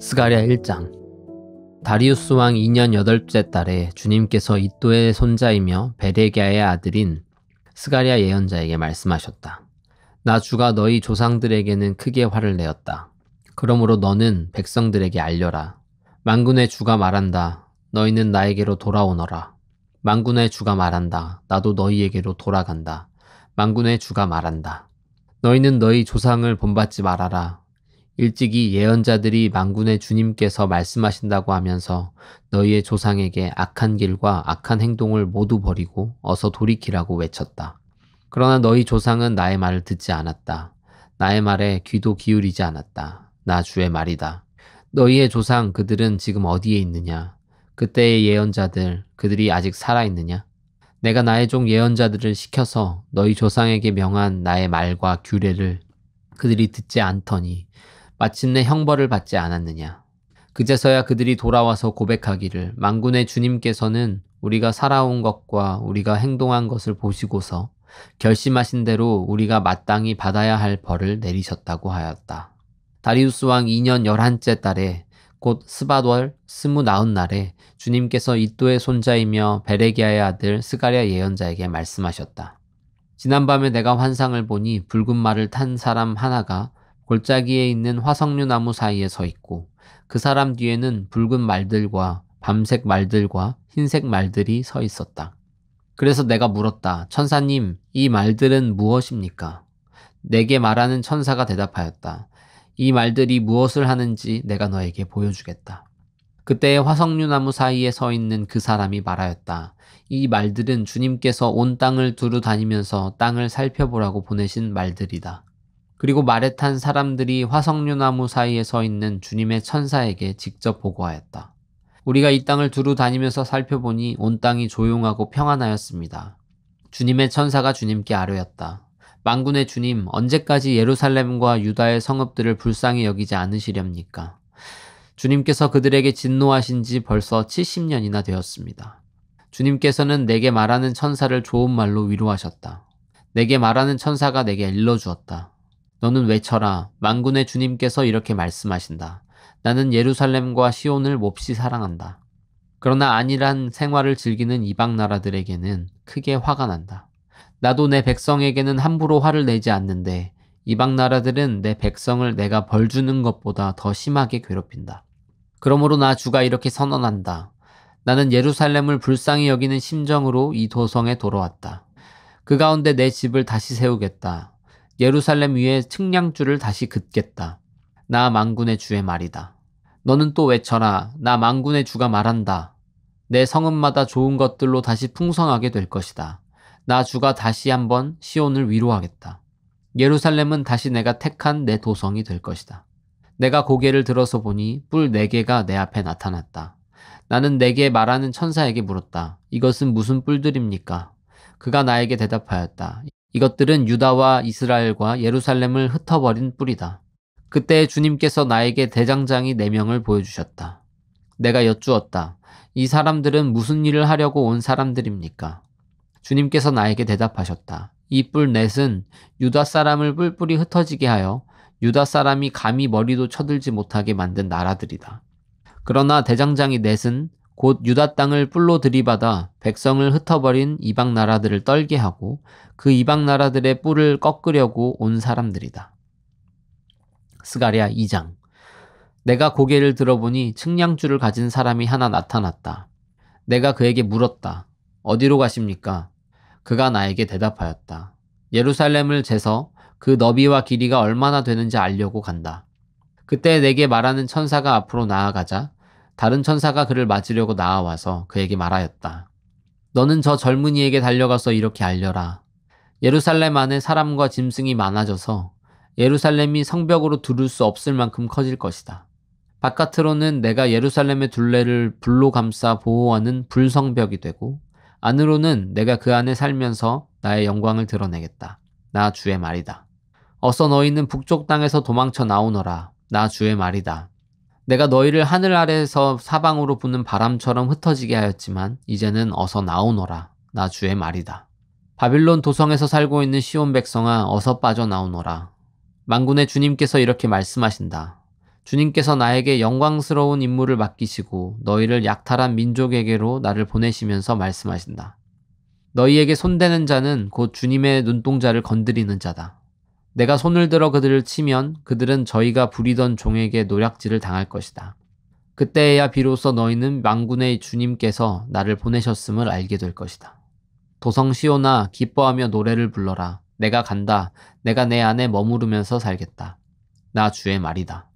스가랴 1장 다리우스 왕 2년 8째 달에 주님께서 이또의 손자이며 베레기아의 아들인 스가랴 예언자에게 말씀하셨다. 나 주가 너희 조상들에게는 크게 화를 내었다. 그러므로 너는 백성들에게 알려라. 만군의 주가 말한다. 너희는 나에게로 돌아오너라. 만군의 주가 말한다. 나도 너희에게로 돌아간다. 만군의 주가 말한다. 너희는 너희 조상을 본받지 말아라. 일찍이 예언자들이 망군의 주님께서 말씀하신다고 하면서 너희의 조상에게 악한 길과 악한 행동을 모두 버리고 어서 돌이키라고 외쳤다. 그러나 너희 조상은 나의 말을 듣지 않았다. 나의 말에 귀도 기울이지 않았다. 나 주의 말이다. 너희의 조상 그들은 지금 어디에 있느냐? 그때의 예언자들 그들이 아직 살아있느냐? 내가 나의 종 예언자들을 시켜서 너희 조상에게 명한 나의 말과 규례를 그들이 듣지 않더니 마침내 형벌을 받지 않았느냐. 그제서야 그들이 돌아와서 고백하기를 망군의 주님께서는 우리가 살아온 것과 우리가 행동한 것을 보시고서 결심하신 대로 우리가 마땅히 받아야 할 벌을 내리셨다고 하였다. 다리우스 왕 2년 11째 달에 곧 스바월 스무나흔 날에 주님께서 이또의 손자이며 베레기아의 아들 스가랴 예언자에게 말씀하셨다. 지난밤에 내가 환상을 보니 붉은 말을 탄 사람 하나가 골짜기에 있는 화석류 나무 사이에 서 있고 그 사람 뒤에는 붉은 말들과 밤색 말들과 흰색 말들이 서 있었다. 그래서 내가 물었다. 천사님, 이 말들은 무엇입니까? 내게 말하는 천사가 대답하였다. 이 말들이 무엇을 하는지 내가 너에게 보여주겠다. 그때 화석류나무 사이에 서 있는 그 사람이 말하였다. 이 말들은 주님께서 온 땅을 두루 다니면서 땅을 살펴보라고 보내신 말들이다. 그리고 말에 탄 사람들이 화석류나무 사이에 서 있는 주님의 천사에게 직접 보고하였다. 우리가 이 땅을 두루 다니면서 살펴보니 온 땅이 조용하고 평안하였습니다. 주님의 천사가 주님께 아뢰었다. 망군의 주님, 언제까지 예루살렘과 유다의 성읍들을 불쌍히 여기지 않으시렵니까? 주님께서 그들에게 진노하신 지 벌써 70년이나 되었습니다. 주님께서는 내게 말하는 천사를 좋은 말로 위로하셨다. 내게 말하는 천사가 내게 일러주었다. 너는 외쳐라. 망군의 주님께서 이렇게 말씀하신다. 나는 예루살렘과 시온을 몹시 사랑한다. 그러나 안일한 생활을 즐기는 이방 나라들에게는 크게 화가 난다. 나도 내 백성에게는 함부로 화를 내지 않는데 이방 나라들은 내 백성을 내가 벌 주는 것보다 더 심하게 괴롭힌다. 그러므로 나 주가 이렇게 선언한다. 나는 예루살렘을 불쌍히 여기는 심정으로 이 도성에 돌아왔다. 그 가운데 내 집을 다시 세우겠다. 예루살렘 위에 측량줄을 다시 긋겠다. 나 망군의 주의 말이다. 너는 또 외쳐라. 나 망군의 주가 말한다. 내 성읍마다 좋은 것들로 다시 풍성하게 될 것이다. 나 주가 다시 한번 시온을 위로하겠다. 예루살렘은 다시 내가 택한 내 도성이 될 것이다. 내가 고개를 들어서 보니 뿔 네 개가 내 앞에 나타났다. 나는 내게 말하는 천사에게 물었다. 이것은 무슨 뿔들입니까? 그가 나에게 대답하였다. 이것들은 유다와 이스라엘과 예루살렘을 흩어버린 뿔이다. 그때 주님께서 나에게 대장장이 네 명을 보여주셨다. 내가 여쭈었다. 이 사람들은 무슨 일을 하려고 온 사람들입니까? 주님께서 나에게 대답하셨다. 이 뿔넷은 유다 사람을 뿔뿔이 흩어지게 하여 유다 사람이 감히 머리도 쳐들지 못하게 만든 나라들이다. 그러나 대장장이 넷은 곧 유다 땅을 뿔로 들이받아 백성을 흩어버린 이방 나라들을 떨게 하고 그 이방 나라들의 뿔을 꺾으려고 온 사람들이다. 스가랴 2장 내가 고개를 들어보니 측량줄을 가진 사람이 하나 나타났다. 내가 그에게 물었다. 어디로 가십니까? 그가 나에게 대답하였다. 예루살렘을 재서 그 너비와 길이가 얼마나 되는지 알려고 간다. 그때 내게 말하는 천사가 앞으로 나아가자 다른 천사가 그를 맞으려고 나아와서 그에게 말하였다. 너는 저 젊은이에게 달려가서 이렇게 알려라. 예루살렘 안에 사람과 짐승이 많아져서 예루살렘이 성벽으로 두를 수 없을 만큼 커질 것이다. 바깥으로는 내가 예루살렘의 둘레를 불로 감싸 보호하는 불성벽이 되고 안으로는 내가 그 안에 살면서 나의 영광을 드러내겠다. 나 주의 말이다. 어서 너희는 북쪽 땅에서 도망쳐 나오너라. 나 주의 말이다. 내가 너희를 하늘 아래에서 사방으로 부는 바람처럼 흩어지게 하였지만 이제는 어서 나오너라. 나 주의 말이다. 바빌론 도성에서 살고 있는 시온 백성아 어서 빠져나오너라. 만군의 주님께서 이렇게 말씀하신다. 주님께서 나에게 영광스러운 임무를 맡기시고 너희를 약탈한 민족에게로 나를 보내시면서 말씀하신다. 너희에게 손대는 자는 곧 주님의 눈동자를 건드리는 자다. 내가 손을 들어 그들을 치면 그들은 저희가 부리던 종에게 노략질을 당할 것이다. 그때에야 비로소 너희는 망군의 주님께서 나를 보내셨음을 알게 될 것이다. 도성 시오나 기뻐하며 노래를 불러라. 내가 간다. 내가 내 안에 머무르면서 살겠다. 나 주의 말이다.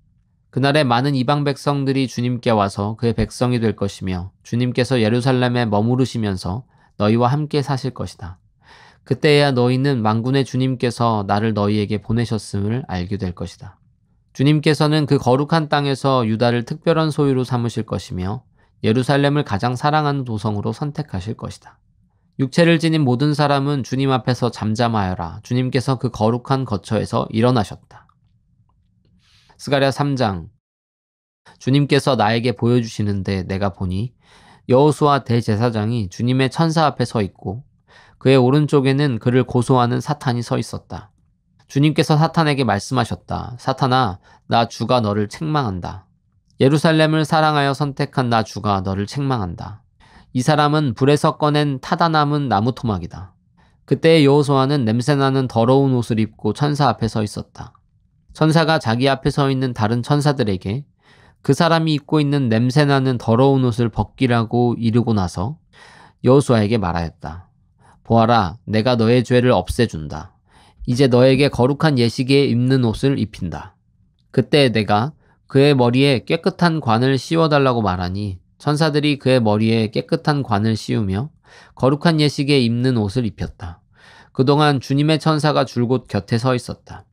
그날에 많은 이방 백성들이 주님께 와서 그의 백성이 될 것이며 주님께서 예루살렘에 머무르시면서 너희와 함께 사실 것이다. 그때야 너희는 만군의 주님께서 나를 너희에게 보내셨음을 알게 될 것이다. 주님께서는 그 거룩한 땅에서 유다를 특별한 소유로 삼으실 것이며 예루살렘을 가장 사랑하는 도성으로 선택하실 것이다. 육체를 지닌 모든 사람은 주님 앞에서 잠잠하여라. 주님께서 그 거룩한 거처에서 일어나셨다. 스가랴 3장 주님께서 나에게 보여주시는데 내가 보니 여호수아 대제사장이 주님의 천사 앞에 서 있고 그의 오른쪽에는 그를 고소하는 사탄이 서 있었다. 주님께서 사탄에게 말씀하셨다. 사탄아, 나 주가 너를 책망한다. 예루살렘을 사랑하여 선택한 나 주가 너를 책망한다. 이 사람은 불에서 꺼낸 타다 남은 나무 토막이다. 그때의 여호수아는 냄새나는 더러운 옷을 입고 천사 앞에 서 있었다. 천사가 자기 앞에 서 있는 다른 천사들에게 그 사람이 입고 있는 냄새나는 더러운 옷을 벗기라고 이르고 나서 여호수아에게 말하였다. 보아라, 내가 너의 죄를 없애준다. 이제 너에게 거룩한 예식에 입는 옷을 입힌다. 그때 내가 그의 머리에 깨끗한 관을 씌워달라고 말하니 천사들이 그의 머리에 깨끗한 관을 씌우며 거룩한 예식에 입는 옷을 입혔다. 그동안 주님의 천사가 줄곧 곁에 서 있었다.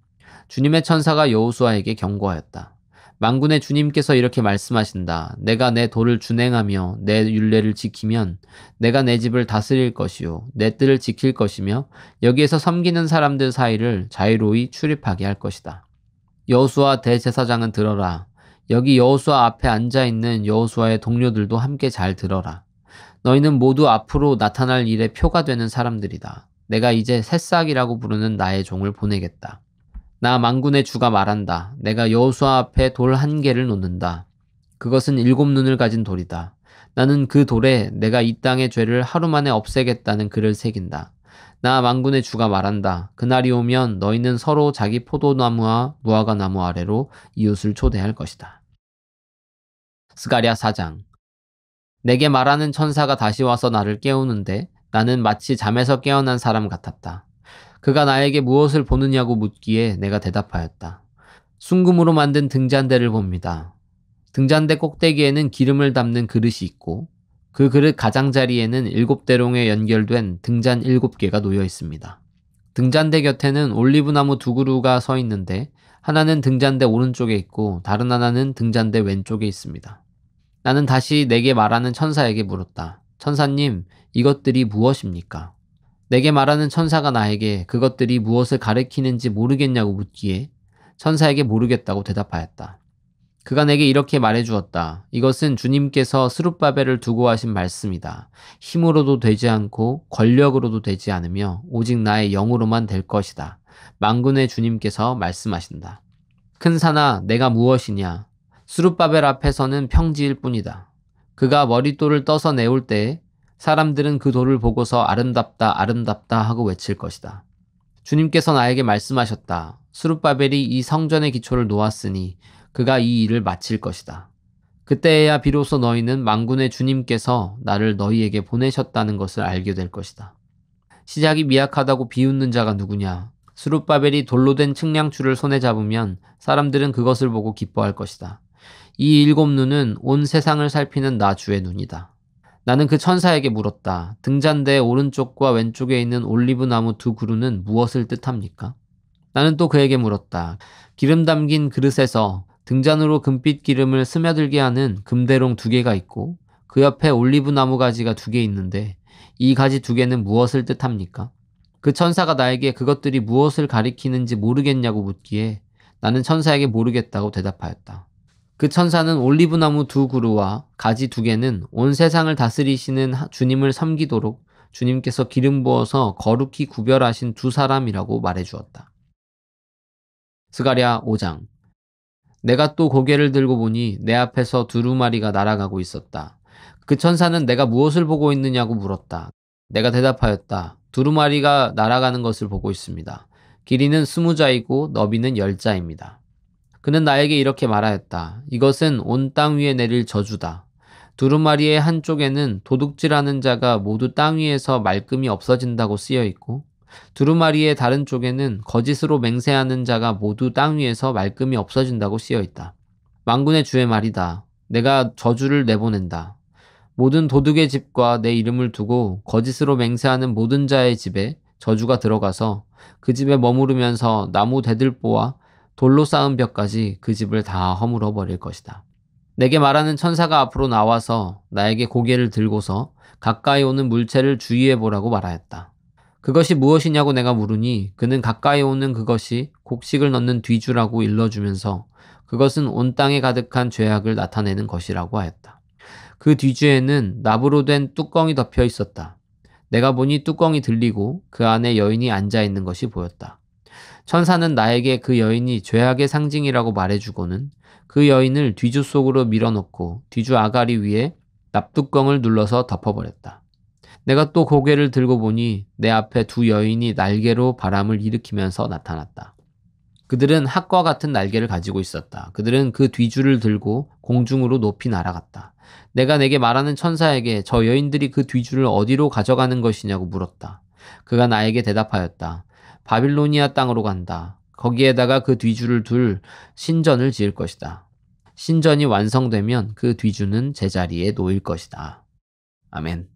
주님의 천사가 여호수아에게 경고하였다. 만군의 주님께서 이렇게 말씀하신다. 내가 내 도를 준행하며 내 윤례를 지키면 내가 내 집을 다스릴 것이요 내뜻을 지킬 것이며 여기에서 섬기는 사람들 사이를 자유로이 출입하게 할 것이다. 여호수아 대제사장은 들어라. 여기 여호수아 앞에 앉아 있는 여호수아의 동료들도 함께 잘 들어라. 너희는 모두 앞으로 나타날 일에 표가 되는 사람들이다. 내가 이제 새싹이라고 부르는 나의 종을 보내겠다. 나 망군의 주가 말한다. 내가 여호수아 앞에 돌 한 개를 놓는다. 그것은 일곱 눈을 가진 돌이다. 나는 그 돌에 내가 이 땅의 죄를 하루 만에 없애겠다는 글을 새긴다. 나 망군의 주가 말한다. 그날이 오면 너희는 서로 자기 포도나무와 무화과나무 아래로 이웃을 초대할 것이다. 스가랴 4장 내게 말하는 천사가 다시 와서 나를 깨우는데 나는 마치 잠에서 깨어난 사람 같았다. 그가 나에게 무엇을 보느냐고 묻기에 내가 대답하였다. 순금으로 만든 등잔대를 봅니다. 등잔대 꼭대기에는 기름을 담는 그릇이 있고 그 그릇 가장자리에는 일곱 대롱에 연결된 등잔 일곱 개가 놓여 있습니다. 등잔대 곁에는 올리브나무 두 그루가 서 있는데 하나는 등잔대 오른쪽에 있고 다른 하나는 등잔대 왼쪽에 있습니다. 나는 다시 내게 말하는 천사에게 물었다. 천사님, 이것들이 무엇입니까? 내게 말하는 천사가 나에게 그것들이 무엇을 가리키는지 모르겠냐고 묻기에 천사에게 모르겠다고 대답하였다. 그가 내게 이렇게 말해 주었다. 이것은 주님께서 스룹바벨을 두고 하신 말씀이다. 힘으로도 되지 않고 권력으로도 되지 않으며 오직 나의 영으로만 될 것이다. 망군의 주님께서 말씀하신다. 큰 사나 내가 무엇이냐? 스룹바벨 앞에서는 평지일 뿐이다. 그가 머리돌을 떠서 내올 때 사람들은 그 돌을 보고서 아름답다, 아름답다 하고 외칠 것이다. 주님께서 나에게 말씀하셨다. 수룻바벨이 이 성전의 기초를 놓았으니 그가 이 일을 마칠 것이다. 그때에야 비로소 너희는 망군의 주님께서 나를 너희에게 보내셨다는 것을 알게 될 것이다. 시작이 미약하다고 비웃는 자가 누구냐? 수룻바벨이 돌로 된측량줄을 손에 잡으면 사람들은 그것을 보고 기뻐할 것이다. 이 일곱 눈은 온 세상을 살피는 나 주의 눈이다. 나는 그 천사에게 물었다. 등잔대 의 오른쪽과 왼쪽에 있는 올리브 나무 두 그루는 무엇을 뜻합니까? 나는 또 그에게 물었다. 기름 담긴 그릇에서 등잔으로 금빛 기름을 스며들게 하는 금대롱 두 개가 있고 그 옆에 올리브 나무 가지가 두 개 있는데 이 가지 두 개는 무엇을 뜻합니까? 그 천사가 나에게 그것들이 무엇을 가리키는지 모르겠냐고 묻기에 나는 천사에게 모르겠다고 대답하였다. 그 천사는 올리브나무 두 그루와 가지 두 개는 온 세상을 다스리시는 주님을 섬기도록 주님께서 기름 부어서 거룩히 구별하신 두 사람이라고 말해 주었다. 스가랴 5장 내가 또 고개를 들고 보니 내 앞에서 두루마리가 날아가고 있었다. 그 천사는 내가 무엇을 보고 있느냐고 물었다. 내가 대답하였다. 두루마리가 날아가는 것을 보고 있습니다. 길이는 스무 자이고 너비는 열 자입니다. 그는 나에게 이렇게 말하였다. 이것은 온 땅 위에 내릴 저주다. 두루마리의 한쪽에는 도둑질하는 자가 모두 땅 위에서 말끔히 없어진다고 쓰여 있고 두루마리의 다른 쪽에는 거짓으로 맹세하는 자가 모두 땅 위에서 말끔히 없어진다고 쓰여 있다. 망군의 주의 말이다. 내가 저주를 내보낸다. 모든 도둑의 집과 내 이름을 두고 거짓으로 맹세하는 모든 자의 집에 저주가 들어가서 그 집에 머무르면서 나무 대들보와 돌로 쌓은 벽까지 그 집을 다 허물어 버릴 것이다. 내게 말하는 천사가 앞으로 나와서 나에게 고개를 들고서 가까이 오는 물체를 주의해 보라고 말하였다. 그것이 무엇이냐고 내가 물으니 그는 가까이 오는 그것이 곡식을 넣는 뒤주라고 일러주면서 그것은 온 땅에 가득한 죄악을 나타내는 것이라고 하였다. 그 뒤주에는 나부로 된 뚜껑이 덮여 있었다. 내가 보니 뚜껑이 들리고 그 안에 여인이 앉아 있는 것이 보였다. 천사는 나에게 그 여인이 죄악의 상징이라고 말해주고는 그 여인을 뒤주 속으로 밀어넣고 뒤주 아가리 위에 납뚜껑을 눌러서 덮어버렸다. 내가 또 고개를 들고 보니 내 앞에 두 여인이 날개로 바람을 일으키면서 나타났다. 그들은 학과 같은 날개를 가지고 있었다. 그들은 그뒤주를 들고 공중으로 높이 날아갔다. 내가 내게 말하는 천사에게 저 여인들이 그뒤주를 어디로 가져가는 것이냐고 물었다. 그가 나에게 대답하였다. 바빌로니아 땅으로 간다. 거기에다가 그 뒤주를 둘 신전을 지을 것이다. 신전이 완성되면 그 뒤주는 제자리에 놓일 것이다. 아멘.